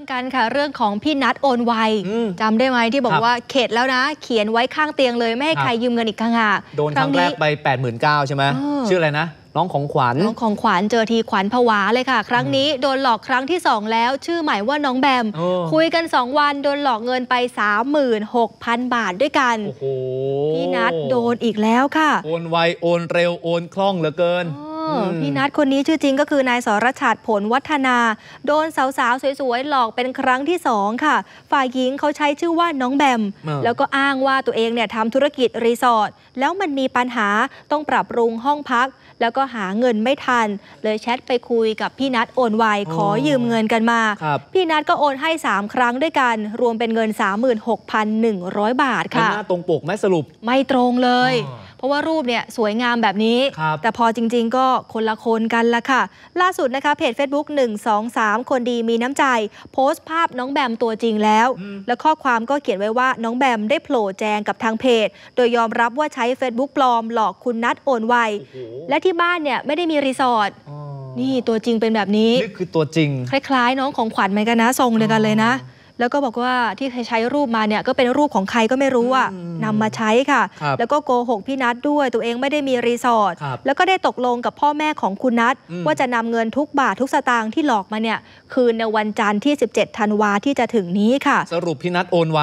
รื่องกันค่ะ เรื่องของ พี่นัดโอนไวจำได้ไหมที่บอกว่าเขตแล้วนะ เขียนไว้ข้างเตียงเลย ไม่ให้ใครยืมเงินอีกครั้งหากโดนครั้งแรกไป8เก้าใช่ไหมชื่ออะไรนะน้องของขวัญน้องของขวัญเจอทีขวัญผวาเลยค่ะ ครั้งนี้ โดนหลอกครั้งที่ 2 แล้วชื่อใหม่ว่าน้องแบมคุยกัน 2วันโดนหลอกเงินไป36,000บาทด้วยกันพี่นัดโดนอีกแล้วค่ะ โอนไวโอนเร็วโอนคล่องเหลือเกินพี่นัดคนนี้ชื่อจริงก็คือนายสรชาติผลวัฒนา โดนสาวๆ สวยๆ หลอกเป็นครั้งที่สองค่ะ ฝ่ายหญิงเขาใช้ชื่อว่าน้องแบม แล้วก็อ้างว่าตัวเองเนี่ยทำธุรกิจรีสอร์ทแล้วมันมีปัญหาต้องปรับปรุงห้องพัก แล้วก็หาเงินไม่ทัน เลยแชทไปคุยกับพี่นัดโอนไวขอยืมเงินกันมา พี่นัดก็โอนให้ 3 ครั้งด้วยกัน รวมเป็นเงิน 36,100 บาทค่ะหน้าตรงปกไหมสรุปไม่ตรงเลยเพราะว่ารูปเนี่ยสวยงามแบบนี้ แต่พอจริง ๆ ก็คนละคนกันละค่ะ ล่าสุดนะคะเพจ Facebook 1 2 3 คนดีมีน้ำใจ โพสต์ภาพน้องแบมตัวจริงแล้ว และข้อความก็เขียนไว้ว่าน้องแบมได้โผล่แจงกับทางเพจ โดยยอมรับว่าใช้ Facebook ปลอมหลอกคุณนัดโอนไว และที่บ้านเนี่ยไม่ได้มีรีสอร์ทนี่ ตัวจริงเป็นแบบนี้ นี่คือตัวจริง คล้ายๆ น้องของขวัญเหมือนกันนะทรงเดียวกันเลยนะแล้วก็บอกว่าที่ใช้รูปมาเนี่ย ก็เป็นรูปของใครก็ไม่รู้อ่ะนำมาใช้ค่ะ แล้วก็โกหกพี่นัทด้วย ตัวเองไม่ได้มีรีสอร์ทแล้วก็ได้ตกลงกับพ่อแม่ของคุณนัทว่าจะนำเงินทุกบาท ทุกสตางค์ที่หลอกมาเนี่ย คืนในวันจันทร์ที่ 17 ธันวาที่จะถึงนี้ค่ะ สรุปพี่นัทโอนไว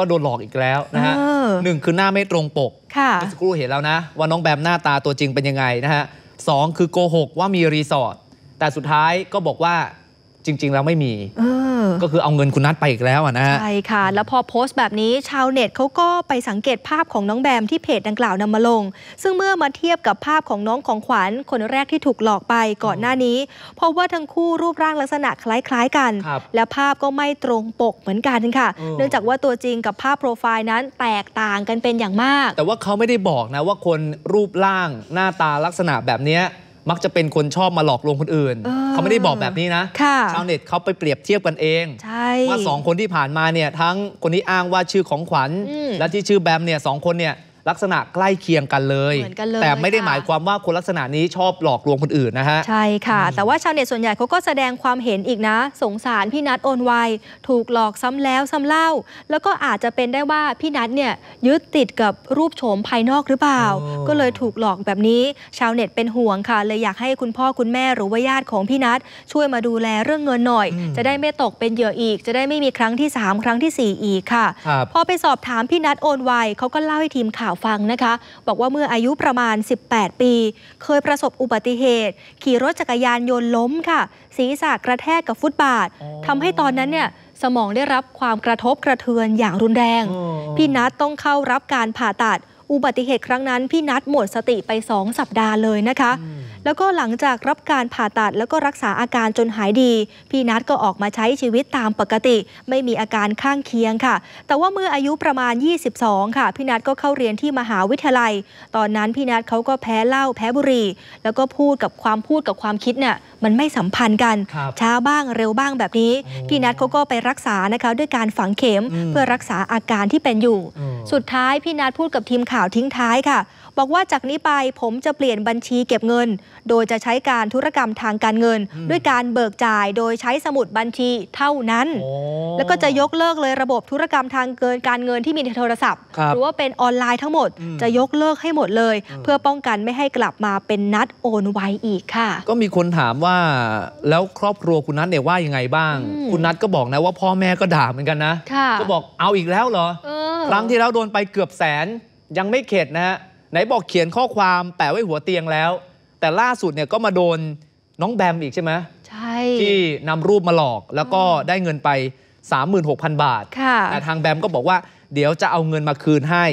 ก็โดนหลอกอีกแล้วนะฮะหนึ่งคือหน้าไม่ตรงปกเมื่อสักครู่เห็นแล้วนะว่าน้องแบมหน้าตาตัวจริงเป็นยังไงนะฮะสองคือโกหกว่ามีรีสอร์ทแต่สุดท้ายก็บอกว่าจริงๆ แล้วไม่มี ก็คือเอาเงินคุณนัทไปอีกแล้วนะฮะใช่ค่ะ แล้วพอโพสต์แบบนี้ชาวเน็ตเขาก็ไปสังเกตภาพของน้องแบม ที่เพจดังกล่าวนำมาลง ซึ่งเมื่อมาเทียบกับภาพของน้องของขวัญคนแรกที่ถูกหลอกไปก่อนหน้านี้ เพราะว่าทั้งคู่รูปร่างลักษณะคล้าย ๆ กัน และภาพก็ไม่ตรงปกเหมือนกันค่ะ เนื่องจากว่าตัวจริงกับภาพโปรไฟล์นั้นแตกต่างกันเป็นอย่างมากแต่ว่าเขาไม่ได้บอกนะว่าคนรูปร่างหน้าตาลักษณะแบบนี้มักจะเป็นคนชอบมาหลอกลวงคนอื่น เขาไม่ได้บอกแบบนี้นะ ชาวเน็ตเขาไปเปรียบเทียบกันเองว่าสองคนที่ผ่านมาเนี่ย ทั้งคนที่อ้างว่าชื่อของขวัญ และที่ชื่อแบมเนี่ยสองคนเนี่ยลักษณะใกล้เคียงกันเลยเหมือนกันเลย แต่ไม่ได้หมายความว่าคนลักษณะนี้ชอบหลอกลวงคนอื่นนะฮะใช่ค่ะ แต่ว่าชาวเน็ตส่วนใหญ่เขาก็แสดงความเห็นอีกนะ สงสารพี่นัทโอนไวถูกหลอกซ้ำแล้วซ้ำเล่า แล้วก็อาจจะเป็นได้ว่าพี่นัทเนี่ย ยึดติดกับรูปโฉมภายนอกหรือเปล่าก็เลยถูกหลอกแบบนี้ ชาวเน็ตเป็นห่วงค่ะเลยอยากให้คุณพ่อคุณแม่หรือว่าญาติของพี่นัทช่วยมาดูแลเรื่องเงินหน่อย จะได้ไม่ตกเป็นเหยื่ออีก จะได้ไม่มีครั้งที่สามครั้งที่สี่อีกค่ะคพอไปสอบถามพี่นัทโอนไวเขาก็เล่าให้ทีมข่าวาวฟังนะคะบอกว่าเมื่ออายุประมาณ 18 ปี เคยประสบอุบัติเหตุ ขี่รถจักรยานยนต์ล้มค่ะ ศีรษะกระแทกกับฟุตบาททำให้ตอนนั้นเนี่ยสมองได้รับความกระทบกระเทือนอย่างรุนแรง พี่นัทต้องเข้ารับการผ่าตัด อุบัติเหตุครั้งนั้น พี่นัทหมดสติไปสองสัปดาห์เลยนะคะแล้วก็หลังจากรับการผ่าตัดแล้วก็รักษาอาการจนหายดี พี่นัทก็ออกมาใช้ชีวิตตามปกติ ไม่มีอาการข้างเคียงค่ะ แต่ว่าเมื่ออายุประมาณ 22 ค่ะ พี่นัทก็เข้าเรียนที่มหาวิทยาลัย ตอนนั้นพี่นัทเขาก็แพ้เหล้าแพ้บุหรี่ แล้วก็พูดกับความพูดกับความคิดเนี่ยมันไม่สัมพันธ์กัน ช้าบ้างเร็วบ้างแบบนี้ พี่นัทเขาก็ไปรักษานะคะด้วยการฝังเข็มเพื่อรักษาอาการที่เป็นอยู่ สุดท้ายพี่นัทพูดกับทีมข่าวทิ้งท้ายค่ะบอกว่าจากนี้ไปผมจะเปลี่ยนบัญชีเก็บเงิน โดยจะใช้การธุรกรรมทางการเงิน ด้วยการเบิกจ่ายโดยใช้สมุดบัญชีเท่านั้น แล้วก็จะยกเลิกเลยระบบธุรกรรมทางเกินการเงินที่มีในโทรศัพท์ หรือว่าเป็นออนไลน์ทั้งหมดจะยกเลิกให้หมดเลย เพื่อป้องกันไม่ให้กลับมาเป็นนัดโอนไวอีกค่ะ ก็มีคนถามว่า แล้วครอบครัวคุณนัทเนี่ยว่ายังไงบ้าง คุณนัทก็บอกนะว่าพ่อแม่ก็ด่าเหมือนกันนะก็บอกเอาอีกแล้วเหรอครั้งที่แล้วโดนไปเกือบแสน ยังไม่เข็ดนะฮะไหนบอกเขียนข้อความแปะไว้หัวเตียงแล้ว แต่ล่าสุดเนี่ยก็มาโดนน้องแบมอีกใช่ไหมใช่ ที่นำรูปมาหลอกแล้วก็ได้เงินไป 36,000 บาทแต่ทางแบมก็บอกว่าเดี๋ยวจะเอาเงินมาคืนให้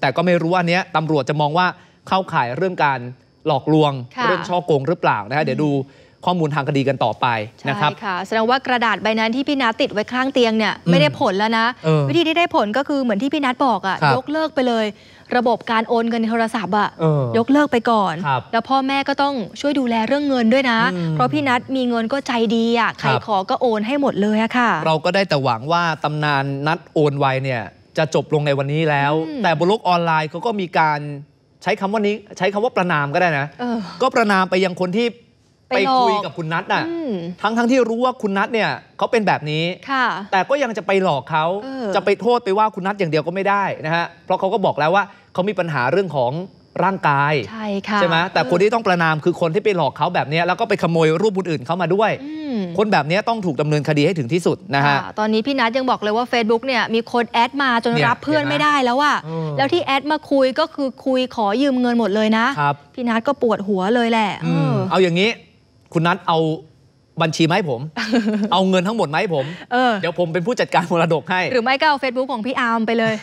แต่ก็ไม่รู้ว่าเนี้ยตำรวจจะมองว่าเข้าข่ายเรื่องการหลอกลวงเรื่องช่อโกงหรือเปล่านะฮะเดี๋ยวดูข้อมูลทางคดีกันต่อไปนะครับใช่ค่ะแสดงว่ากระดาษใบนั้นที่พี่นัทติดไว้ข้างเตียงเนี่ยไม่ได้ผลแล้วนะ วิธีที่ได้ผลก็คือเหมือนที่พี่นัทบอกอะ่ะยกเลิกไปเลย ระบบการโอนเงินโทรศัพท์อะ่ะยกเลิกไปก่อน แล้วพ่อแม่ก็ต้องช่วยดูแลเรื่องเงินด้วยนะ เพราะพี่นัทมีเงินก็ใจดีอะ่ะใครขอก็โอนให้หมดเลยอะค่ะ เราก็ได้แต่หวังว่าตำนานนัดโอนไวเนี่ย จะจบลงในวันนี้แล้ว แต่บนโลกออนไลน์เขาก็มีการใช้คำว่านี้ใช้คำว่าประนามก็ได้นะก็ประนามไปยังคนที่ไปคุยกับคุณนัทน่ะทั้งทั้งที่รู้ว่าคุณนัทเนี่ยเขาเป็นแบบนี้แต่ก็ยังจะไปหลอกเขาจะไปโทษไปว่าคุณนัทอย่างเดียวก็ไม่ได้นะฮะเพราะเขาก็บอกแล้วว่า เขามีปัญหาเรื่องของร่างกาย ใช่ค่ะใช่ไหมแต่คนที่ต้องประนามคือคนที่ไปหลอกเขาแบบนี้แล้วก็ไปขโมยรูปบุญอื่นเขามาด้วยคนแบบนี้ต้องถูกดำเนินคดีให้ถึงที่สุดนะฮะตอนนี้พี่นัทยังบอกเลยว่า Facebook เนี่ยมีคนแอดมาจนรับเพื่อนไม่ได้แล้วอะแล้วที่แอดมาคุยก็คือคุยขอยืมเงินหมดเลยนะพี่นัทก็ปวดหัวเลยแหละเอาอย่างนี้คุณนัทเอาบัญชีไหมผม เอาเงินทั้งหมดไหมผมเออเดี๋ยวผมเป็นผู้จัดการมรดกให้ หรือไม่ก็เอาเฟซบุ๊กของพี่อาร์มไปเลย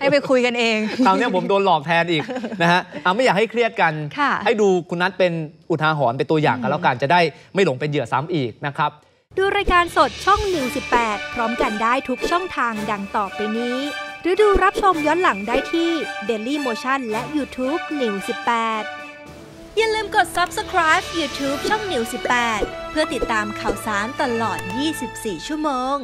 ให้ไปคุยกันเอง คราวนี้ผมโดนหลอกแทนอีกนะฮะเอาไม่อยากให้เครียดกันให้ดูคุณนัทเป็นอุทาหรณ์เป็นตัวอย่างกันแล้วกันจะได้ไม่หลงเป็นเหยื่อซ้ำอีกนะครับ ดูรายการสดช่อง118พร้อมกันได้ทุกช่องทางดังต่อไปนี้หรือดูรับชมย้อนหลังได้ที่ Daily Motion และ YouTube 118อย่าลืมกด subscribe YouTube ช่องนิว18 เพื่อติดตามข่าวสารตลอด 24 ชั่วโมง